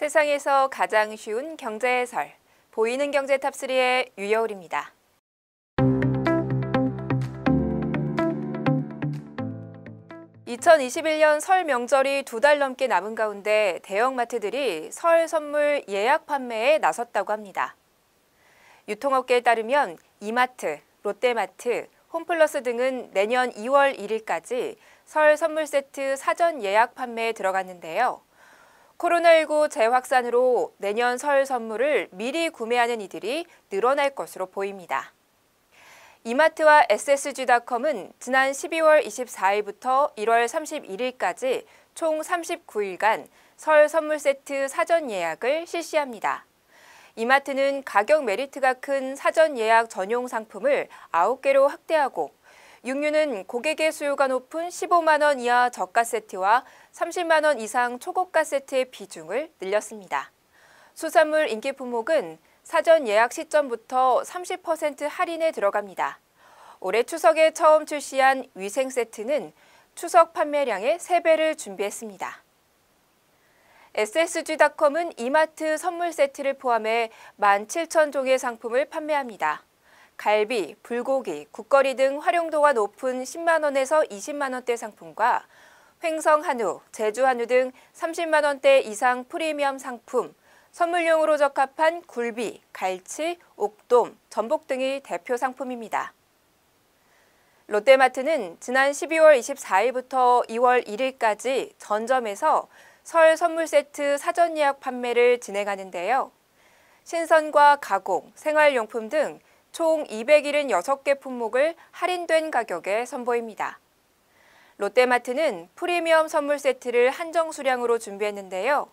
세상에서 가장 쉬운 경제 해설 보이는 경제 탑3의 유여울입니다. (2021년)설 명절이 두 달 넘게 남은 가운데 대형마트들이 설 선물 예약 판매에 나섰다고 합니다. 유통업계에 따르면 이마트, 롯데마트, 홈플러스 등은 내년 2월 1일까지 설 선물 세트 사전 예약 판매에 들어갔는데요. 코로나19 재확산으로 내년 설 선물을 미리 구매하는 이들이 늘어날 것으로 보입니다. 이마트와 ssg.com은 지난 12월 24일부터 1월 31일까지 총 39일간 설 선물 세트 사전 예약을 실시합니다. 이마트는 가격 메리트가 큰 사전 예약 전용 상품을 9개로 확대하고 육류는 고객의 수요가 높은 15만 원 이하 저가 세트와 30만 원 이상 초고가 세트의 비중을 늘렸습니다. 수산물 인기 품목은 사전 예약 시점부터 30% 할인에 들어갑니다. 올해 추석에 처음 출시한 위생 세트는 추석 판매량의 3배를 준비했습니다. ssg닷컴은 이마트 선물 세트를 포함해 17,000종의 상품을 판매합니다. 갈비, 불고기, 국거리 등 활용도가 높은 10만 원에서 20만 원대 상품과 횡성 한우, 제주 한우 등 30만 원대 이상 프리미엄 상품, 선물용으로 적합한 굴비, 갈치, 옥돔, 전복 등이 대표 상품입니다. 롯데마트는 지난 12월 24일부터 2월 1일까지 전점에서 설 선물 세트 사전 예약 판매를 진행하는데요. 신선과 가공, 생활용품 등총 276개 품목을 할인된 가격에 선보입니다. 롯데마트는 프리미엄 선물 세트를 한정 수량으로 준비했는데요.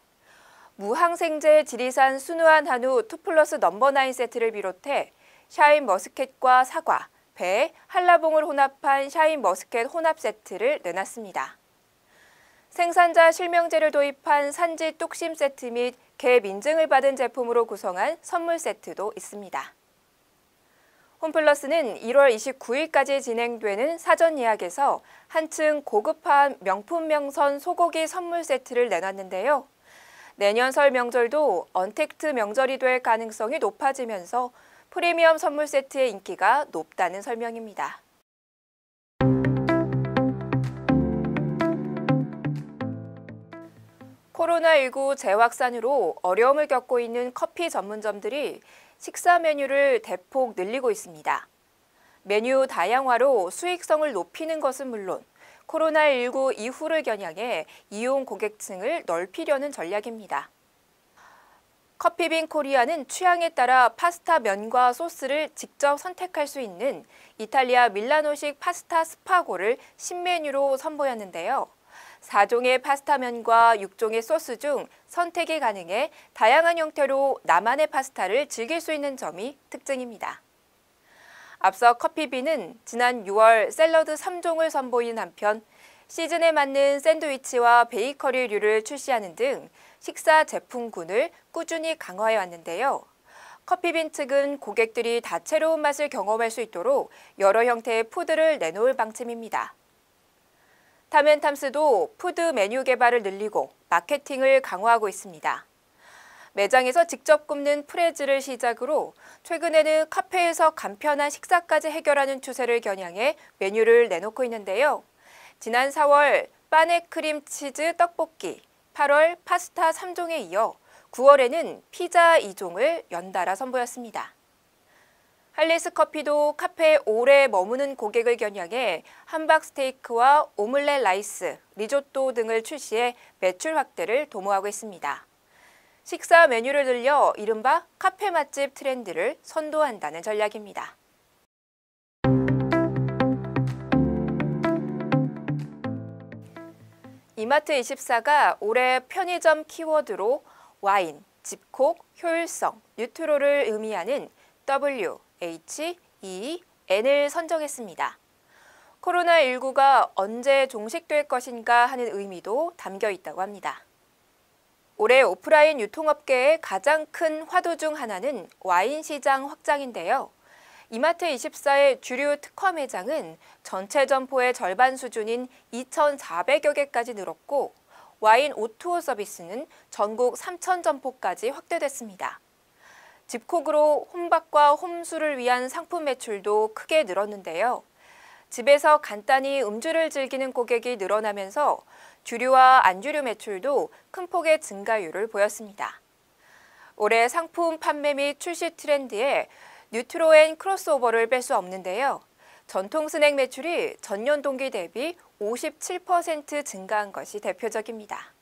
무항생제 지리산 순우한 한우 투 플러스 넘버 나인 세트를 비롯해 샤인 머스켓과 사과, 배, 한라봉을 혼합한 샤인 머스켓 혼합 세트를 내놨습니다. 생산자 실명제를 도입한 산지 뚝심 세트 및 개 민증을 받은 제품으로 구성한 선물 세트도 있습니다. 홈플러스는 1월 29일까지 진행되는 사전 예약에서 한층 고급화한 명품 명선 소고기 선물 세트를 내놨는데요. 내년 설 명절도 언택트 명절이 될 가능성이 높아지면서 프리미엄 선물 세트의 인기가 높다는 설명입니다. 코로나19 재확산으로 어려움을 겪고 있는 커피 전문점들이 식사 메뉴를 대폭 늘리고 있습니다. 메뉴 다양화로 수익성을 높이는 것은 물론 코로나19 이후를 겨냥해 이용 고객층을 넓히려는 전략입니다. 커피빈 코리아는 취향에 따라 파스타 면과 소스를 직접 선택할 수 있는 이탈리아 밀라노식 파스타 스파고를 신메뉴로 선보였는데요. 4종의 파스타면과 6종의 소스 중 선택이 가능해 다양한 형태로 나만의 파스타를 즐길 수 있는 점이 특징입니다. 앞서 커피비는 지난 6월 샐러드 3종을 선보인 한편 시즌에 맞는 샌드위치와 베이커리류를 출시하는 등 식사 제품군을 꾸준히 강화해 왔는데요. 커피빈 측은 고객들이 다채로운 맛을 경험할 수 있도록 여러 형태의 푸드를 내놓을 방침입니다. 타멘탐스도 푸드 메뉴 개발을 늘리고 마케팅을 강화하고 있습니다. 매장에서 직접 굽는 프레즈를 시작으로 최근에는 카페에서 간편한 식사까지 해결하는 추세를 겨냥해 메뉴를 내놓고 있는데요. 지난 4월 빠네 크림 치즈 떡볶이, 8월 파스타 3종에 이어 9월에는 피자 2종을 연달아 선보였습니다. 할리스 커피도 카페에 오래 머무는 고객을 겨냥해 함박 스테이크와 오믈렛 라이스, 리조또 등을 출시해 매출 확대를 도모하고 있습니다. 식사 메뉴를 늘려 이른바 카페 맛집 트렌드를 선도한다는 전략입니다. 이마트24가 올해 편의점 키워드로 와인, 집콕, 효율성, 뉴트로를 의미하는 W, H, E, N을 선정했습니다. 코로나19가 언제 종식될 것인가 하는 의미도 담겨 있다고 합니다. 올해 오프라인 유통업계의 가장 큰 화두 중 하나는 와인 시장 확장인데요. 이마트24의 주류 특화 매장은 전체 점포의 절반 수준인 2,400여 개까지 늘었고 와인 오투오 서비스는 전국 3,000 점포까지 확대됐습니다. 집콕으로 홈박과 홈술을 위한 상품 매출도 크게 늘었는데요. 집에서 간단히 음주를 즐기는 고객이 늘어나면서 주류와 안주류 매출도 큰 폭의 증가율을 보였습니다. 올해 상품 판매 및 출시 트렌드에 뉴트로 앤 크로스오버를 뺄 수 없는데요. 전통 스낵 매출이 전년 동기 대비 57% 증가한 것이 대표적입니다.